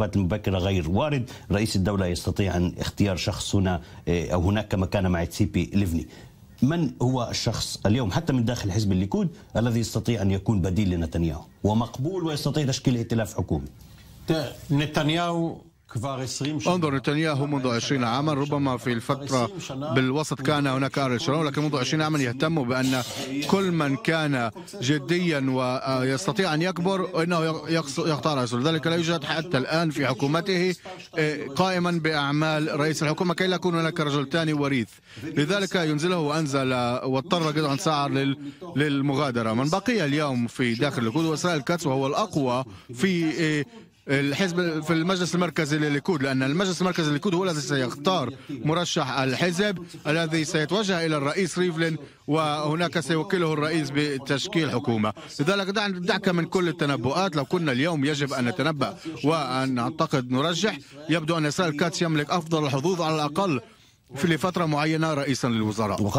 الانتخابات المبكره غير وارد رئيس الدوله يستطيع ان اختيار شخص هنا إيه، او هناك كما كان مع تسيبي ليفني من هو الشخص اليوم حتى من داخل حزب الليكود الذي يستطيع ان يكون بديل لنتنياهو ومقبول ويستطيع تشكيل ائتلاف حكومي نتنياهو انظر نتنياهو منذ 20 عاما ربما في الفترة بالوسط كان هناك أهل شرون لكن منذ 20 عاما يهتم بأن كل من كان جديا ويستطيع أن يكبر إنه يختار رئيس لذلك لا يوجد حتى الآن في حكومته إيه، قائما بأعمال رئيس الحكومة كي لا يكون هناك رجل ثاني وريث لذلك ينزله وأنزل واضطر جدعان سعر للمغادرة من بقي اليوم في داخل الكود واسرائيل كاتس وهو الأقوى في إيه، الحزب في المجلس المركزي لليكود لأن المجلس المركزي لليكود هو الذي سيختار مرشح الحزب الذي سيتوجه إلى الرئيس ريفلين وهناك سيوكله الرئيس بتشكيل حكومة لذلك دعك من كل التنبؤات لو كنا اليوم يجب أن نتنبأ وأن نعتقد نرجح يبدو أن إسرائيل كاتس يملك أفضل الحظوظ على الأقل في لفترة معينة رئيسا للوزراء